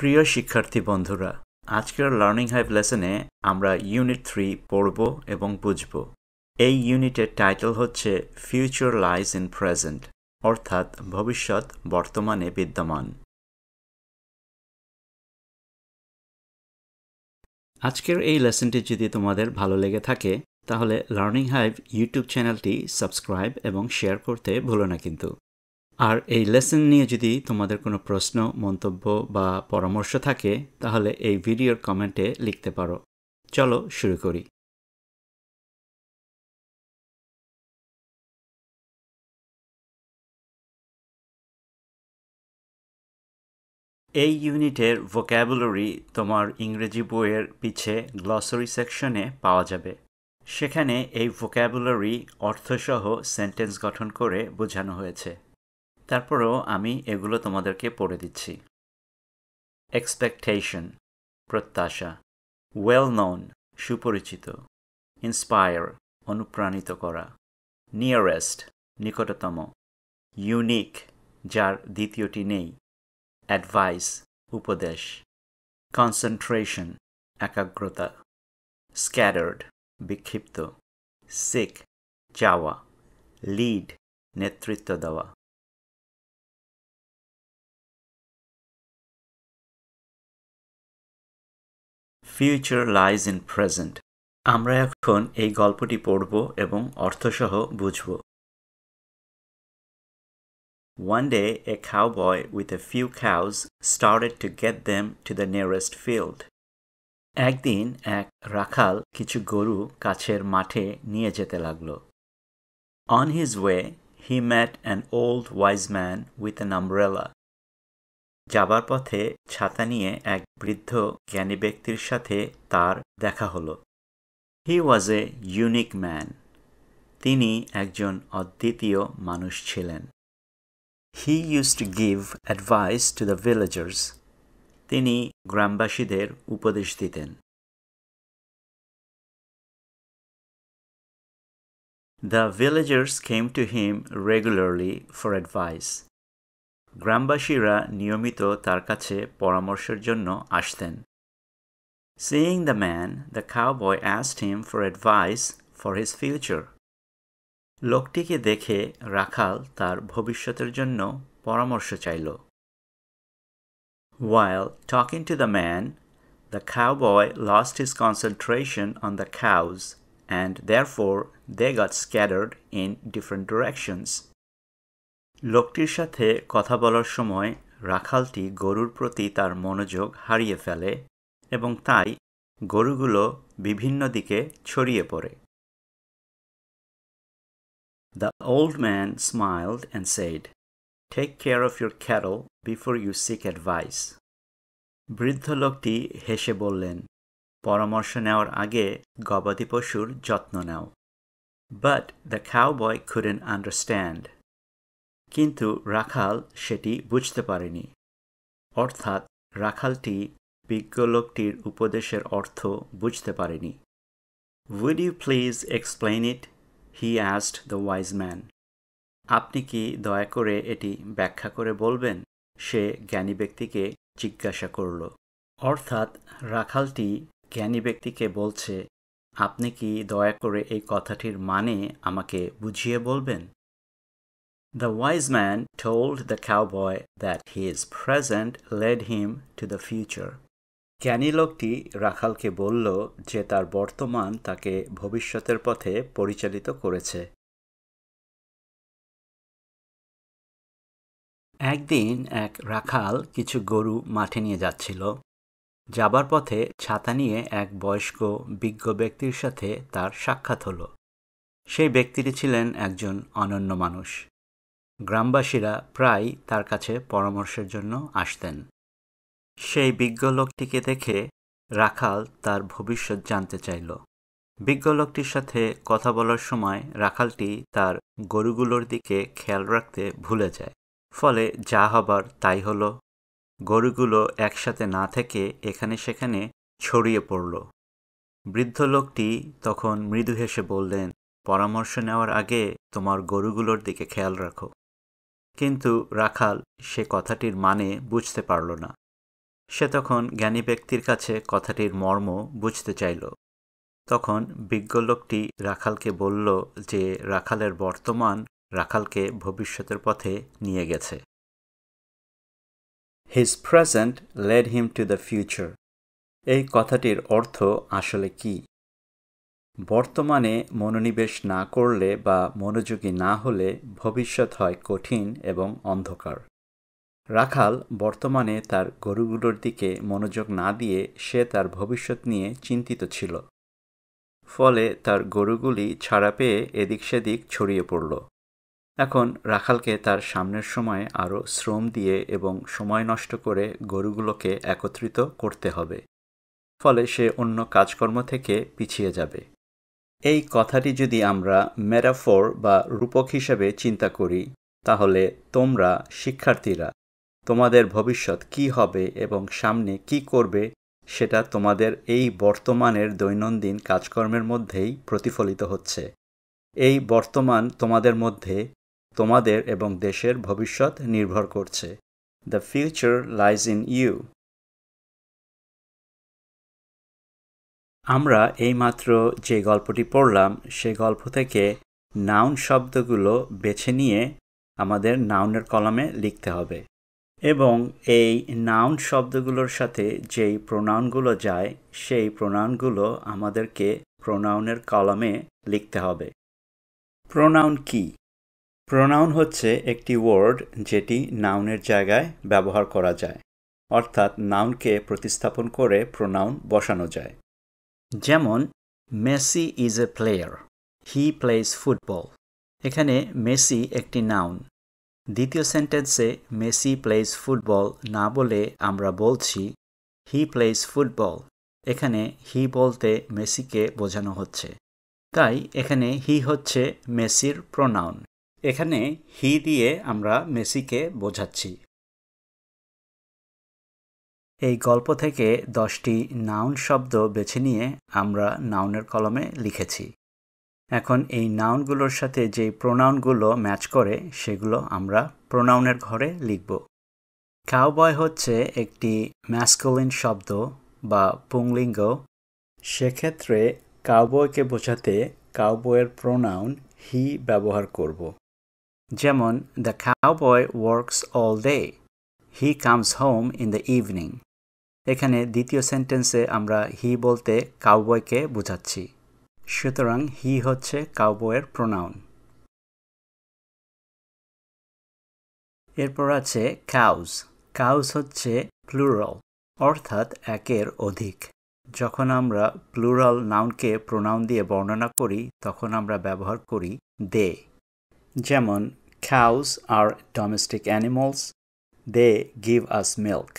প্রিয় শিক্ষার্থী বন্ধুরা আজকের লার্নিং হাইভ লেসনে আমরা ইউনিট থ্রি পড়ব এবং বুঝব এই ইউনিটের টাইটেল হচ্ছে ফিউচার লাইজ ইন প্রেজেন্ট অর্থাৎ ভবিষ্যৎ বর্তমানে বিদ্যমান আজকের এই লেসনটি যদি তোমাদের ভালো লেগে থাকে তাহলে লার্নিং হাইভ ইউটিউব চ্যানেলটি সাবস্ক্রাইব এবং শেয়ার করতে ভুলো না কিন্তু আর এই লেসন নিয়ে যদি তোমাদের কোনো প্রশ্ন মন্তব্য বা পরামর্শ থাকে তাহলে এই ভিডিওর কমেন্টে লিখতে পারো চলো শুরু করি এই ইউনিটের ভোক্যাবুলারি তোমার ইংরেজি বইয়ের পিছে গ্লসরি সেকশনে পাওয়া যাবে সেখানে এই ভোক্যাবুলারি অর্থসহ সেন্টেন্স গঠন করে বোঝানো হয়েছে তারপরেও আমি এগুলো তোমাদেরকে পড়ে দিচ্ছি এক্সপেকটেশন প্রত্যাশা ওয়েল নন সুপরিচিত ইন্সপায়ার অনুপ্রাণিত করা নিয়ারেস্ট নিকটতম ইউনিক যার দ্বিতীয়টি নেই অ্যাডভাইস উপদেশ কনসেন্ট্রেশন একাগ্রতা স্ক্যাডার্ড বিক্ষিপ্ত সিক চাওয়া লিড নেতৃত্ব দেওয়া ফিউচার লাইজ ইন প্রেজেন্ট আমরা এখন এই গল্পটি পড়ব এবং অর্থসহ বুঝব One day, a cowboy with a few cows started to get them to the nearest field. একদিন এক রাখাল কিছু গরু কাছের মাঠে নিয়ে যেতে লাগলো On his way, he met an old wise man with an umbrella. যাবার পথে ছাতা নিয়ে এক বৃদ্ধ জ্ঞানী ব্যক্তির সাথে তার দেখা হলো হি ওয়াজ এ ইউনিক ম্যান তিনি একজন অদ্বিতীয় মানুষ ছিলেন he use to give advice to the villagers তিনি গ্রামবাসীদের উপদেশ দিতেন the villagers came to him regularly for advice গ্রামবাসীরা নিয়মিত তার কাছে পরামর্শের জন্য Seeing the man, the cowboy asked him for advice for his future. লোকটিকে দেখে রাখাল তার ভবিষ্যতের জন্য পরামর্শ While talking to the man, the cowboy lost his concentration on the cows and therefore they got scattered in different directions. লোকটির সাথে কথা বলার সময় রাখালটি গরুর প্রতি তার মনোযোগ হারিয়ে ফেলে এবং তাই গরুগুলো বিভিন্ন দিকে ছড়িয়ে পড়ে the old man smiled and said take care of your harrow before you seek advice বৃদ্ধ লোকটি হেসে বললেন পরামর্শ নেওয়ার আগে গবাদি পশুর যত্ন নাও বাট দ্য খাও বয় কুডেন আন্ডারস্ট্যান্ড কিন্তু রাখাল সেটি বুঝতে পারেনি অর্থাৎ রাখালটি বিজ্ঞ লোকটির উপদেশের অর্থ বুঝতে পারেনি would you please explain it he asked the wise man আপনি কি দয়া করে এটি ব্যাখ্যা করে বলবেন সে জ্ঞানী ব্যক্তিকে জিজ্ঞাসা করল অর্থাৎ রাখালটি জ্ঞানী ব্যক্তিকে বলছে আপনি কি দয়া করে এই কথাটির মানে আমাকে বুঝিয়ে বলবেন The wise man told the cowboy that his present led him to the future. জ্ঞানী লোকটি রাখালকে বলল যে তার বর্তমান তাকে ভবিষ্যতের পথে পরিচালিত করেছে একদিন এক রাখাল কিছু গরু মাঠে নিয়ে যাচ্ছিল যাবার পথে ছাতা নিয়ে এক বয়স্ক বিজ্ঞ ব্যক্তির সাথে তার সাক্ষাৎ হলো সেই ব্যক্তিটি ছিলেন একজন অনন্য মানুষ গ্রামবাসীরা প্রায় তার কাছে পরামর্শের জন্য আসতেন সেই বিজ্ঞ লোকটিকে দেখে রাখাল তার ভবিষ্যৎ জানতে চাইল বিজ্ঞ লোকটির সাথে কথা বলার সময় রাখালটি তার গরুগুলোর দিকে খেয়াল রাখতে ভুলে যায় ফলে যা হবার তাই হল গরুগুলো একসাথে না থেকে এখানে সেখানে ছড়িয়ে পড়ল বৃদ্ধ লোকটি তখন মৃদু হেসে বললেন পরামর্শ নেওয়ার আগে তোমার গরুগুলোর দিকে খেয়াল রাখো কিন্তু রাখাল সে কথাটির মানে বুঝতে পারল না সে তখন জ্ঞানী ব্যক্তির কাছে কথাটির মর্ম বুঝতে চাইল তখন বিজ্ঞ লোকটি রাখালকে বলল যে রাখালের বর্তমান রাখালকে ভবিষ্যতের পথে নিয়ে গেছে his present led him to the future এই কথাটির অর্থ আসলে কী বর্তমানে মনোনিবেশ না করলে বা মনোযোগী না হলে ভবিষ্যৎ হয় কঠিন এবং অন্ধকার রাখাল বর্তমানে তার গরুগুলোর দিকে মনোযোগ না দিয়ে সে তার ভবিষ্যৎ নিয়ে চিন্তিত ছিল ফলে তার গরুগুলি ছাড়া পেয়ে এদিক সেদিক ছড়িয়ে পড়ল এখন রাখালকে তার সামনের সময় আরও শ্রম দিয়ে এবং সময় নষ্ট করে গরুগুলোকে একত্রিত করতে হবে ফলে সে অন্য কাজকর্ম থেকে পিছিয়ে যাবে এই কথাটি যদি আমরা মেরাফোর বা রূপক হিসেবে চিন্তা করি তাহলে তোমরা শিক্ষার্থীরা তোমাদের ভবিষ্যৎ কি হবে এবং সামনে কি করবে সেটা তোমাদের এই বর্তমানের দৈনন্দিন কাজকর্মের মধ্যেই প্রতিফলিত হচ্ছে এই বর্তমান তোমাদের মধ্যে তোমাদের এবং দেশের ভবিষ্যৎ নির্ভর করছে the future lies in you আমরা এইমাত্র যে গল্পটি পড়লাম সে গল্প থেকে নাউন শব্দগুলো বেছে নিয়ে আমাদের নাউনের কলামে লিখতে হবে এবং এই নাউন শব্দগুলোর সাথে যেই প্রোনাউনগুলো যায় সেই প্রোনাউনগুলো আমাদেরকে প্রোনাউনের কলামে লিখতে হবে প্রোনাউন কি প্রোনাউন হচ্ছে একটি ওয়ার্ড যেটি নাউনের জায়গায় ব্যবহার করা যায় অর্থাৎ নাউনকে প্রতিস্থাপন করে প্রোনাউন বসানো যায় যেমন Messi is a player he plays football এখানে মেসি একটি নাউন দ্বিতীয় সেন্টেন্সে মেসি প্লেস ফুটবল না বলে আমরা বলছি হি প্লেস ফুটবল এখানে হি বলতে মেসিকে বোঝানো হচ্ছে তাই এখানে হি হচ্ছে মেসির প্রোনাউন এখানে হি দিয়ে আমরা মেসিকে বোঝাচ্ছি এই গল্প থেকে দশটি নাউন শব্দ বেছে নিয়ে আমরা নাউনের কলমে লিখেছি এখন এই নাউনগুলোর সাথে যে প্রোনাউনগুলো ম্যাচ করে সেগুলো আমরা প্রোনাউনের ঘরে লিখব কাউবয় হচ্ছে একটি ম্যাস্কুলিন শব্দ বা পুংলিঙ্গ সেক্ষেত্রে কাউবয়কে বোঝাতে কাউবয়ের প্রোনাউন হি ব্যবহার করব যেমন the cowboy works all day he comes home in the evening এখানে দ্বিতীয় সেন্টেন্সে আমরা হি বলতে কাউবয়কে বোঝাচ্ছি সুতরাং হি হচ্ছে কাউবয়ের প্রোনাউন এরপর আছে কাউজ কাউজ হচ্ছে প্লুরাল অর্থাৎ একের অধিক যখন আমরা প্লুরাল নাউনকে প্রোনাউন দিয়ে বর্ণনা করি তখন আমরা ব্যবহার করি দে যেমন cows are domestic animals they give us milk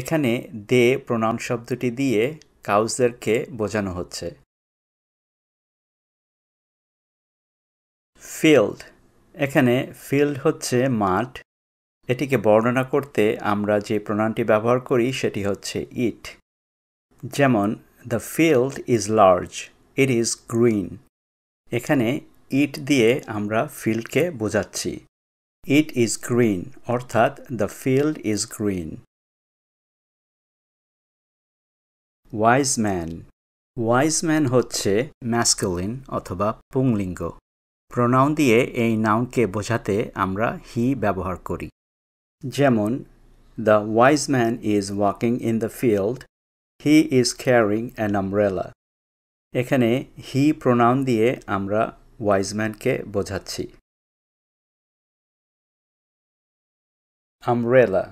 এখানে দে প্রণাম শব্দটি দিয়ে কাউসদেরকে বোঝানো হচ্ছে ফিল্ড এখানে ফিল্ড হচ্ছে মাঠ এটিকে বর্ণনা করতে আমরা যে প্রণামটি ব্যবহার করি সেটি হচ্ছে ইট যেমন the field is large it is green এখানে ইট দিয়ে আমরা ফিল্ডকে বোঝাচ্ছি ইট ইজ গ্রিন অর্থাৎ the field is green wise man wise man হচ্ছে ম্যাস্কুলিন অথবা পুংলিঙ্গ প্রোনাউন দিয়ে এই নাউনকে বোঝাতে আমরা হি ব্যবহার করি যেমন the wise man is walking in the field he is carrying an umbrella এখানে হি প্রোনাউন দিয়ে আমরা ওয়াইজ ম্যানকে বোঝাচ্ছি আমরেলা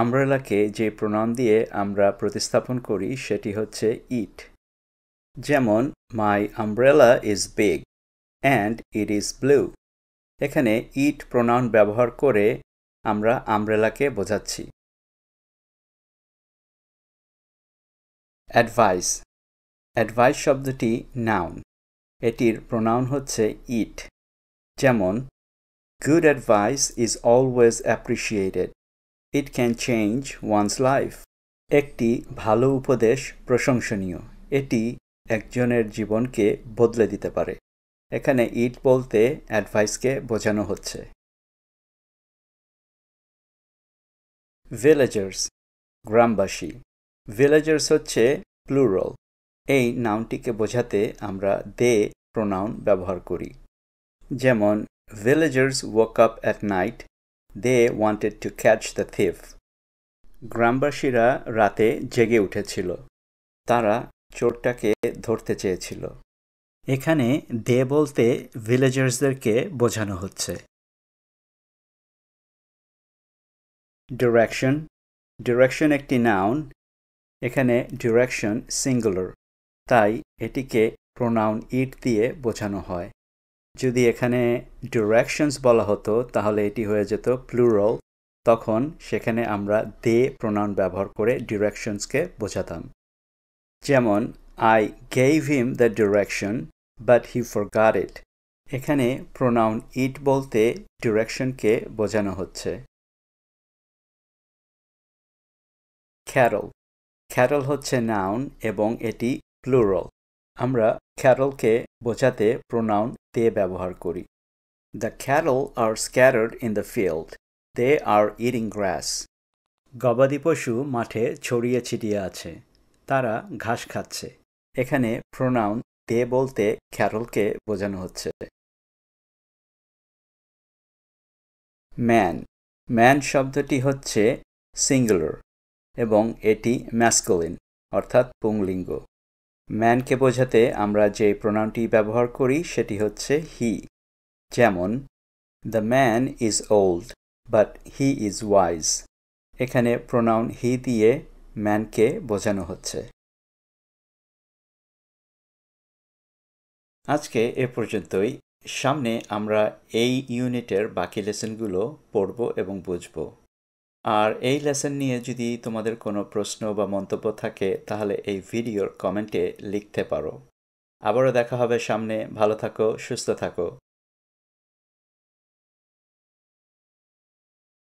আমব্রেলাকে যে প্রণাম দিয়ে আমরা প্রতিস্থাপন করি সেটি হচ্ছে ইট যেমন my umbrella is big and it is blue এখানে ইট প্রণাউন ব্যবহার করে আমরা আমব্রেলাকে বোঝাচ্ছি অ্যাডভাইস অ্যাডভাইস শব্দটি নাউন এটির প্রোনাউন হচ্ছে ইট যেমন good advice is always appreciated it can change one's life একটি ভালো উপদেশ প্রশংসনীয় এটি একজনের জীবনকে বদলে দিতে পারে এখানে ইট বলতে অ্যাডভাইসকে বোঝানো হচ্ছে ভিলেজার্স গ্রামবাসী ভিলেজার্স হচ্ছে প্লুরল এই নাউনটিকে বোঝাতে আমরা দে প্রোনাউন ব্যবহার করি যেমন villagers woke up at night they wanted to catch the thief গ্রামবাসীরা রাতে জেগে উঠেছিল তারা চোরটাকে ধরতে চেয়েছিল এখানে দে বলতে ভিলেজার্সদেরকে বোঝানো হচ্ছে ডিরেকশন ডিরেকশন একটি নাউন এখানে ডিরেকশন সিঙ্গুলার তাই এটিকে প্রোনাউন ইট দিয়ে বোঝানো হয় যদি এখানে ডিরেকশনস বলা হতো তাহলে এটি হয়ে যেত প্লুরাল তখন সেখানে আমরা দে প্রোনাউন ব্যবহার করে ডিরেকশনসকে বোঝাতাম যেমন I gave him the direction but he for it এখানে প্রোনাউন ইট বলতে ডিরেকশনকে বোঝানো হচ্ছে খ্যারল খ্যারল হচ্ছে নাউন এবং এটি প্লুরাল আমরা খ্যারলকে বোঝাতে প্রোনাউন দে ব্যবহার করি the cattle are scared in the field they are ইরিং গ্রাস গবাদি পশু মাঠে ছড়িয়ে ছিটিয়ে আছে তারা ঘাস খাচ্ছে এখানে প্রোনাউন দে বলতে খ্যারলকে বোঝানো হচ্ছে ম্যান ম্যান শব্দটি হচ্ছে সিঙ্গুলার এবং এটি ম্যাস্কুলিন অর্থাৎ পুংলিঙ্গ ম্যানকে বোঝাতে আমরা যে প্রোনাউনটি ব্যবহার করি সেটি হচ্ছে হি যেমন the man is old but he is wise এখানে প্রোনাউন হি দিয়ে ম্যানকে বোঝানো হচ্ছে আজকে এ পর্যন্তই সামনে আমরা এই ইউনিটের বাকি লেসনগুলো পড়ব এবং বুঝবো আর এই লেসন নিয়ে যদি তোমাদের কোনো প্রশ্ন বা মন্তব্য থাকে তাহলে এই ভিডিওর কমেন্টে লিখতে পারো আবারও দেখা হবে সামনে ভালো থাকো সুস্থ থাকো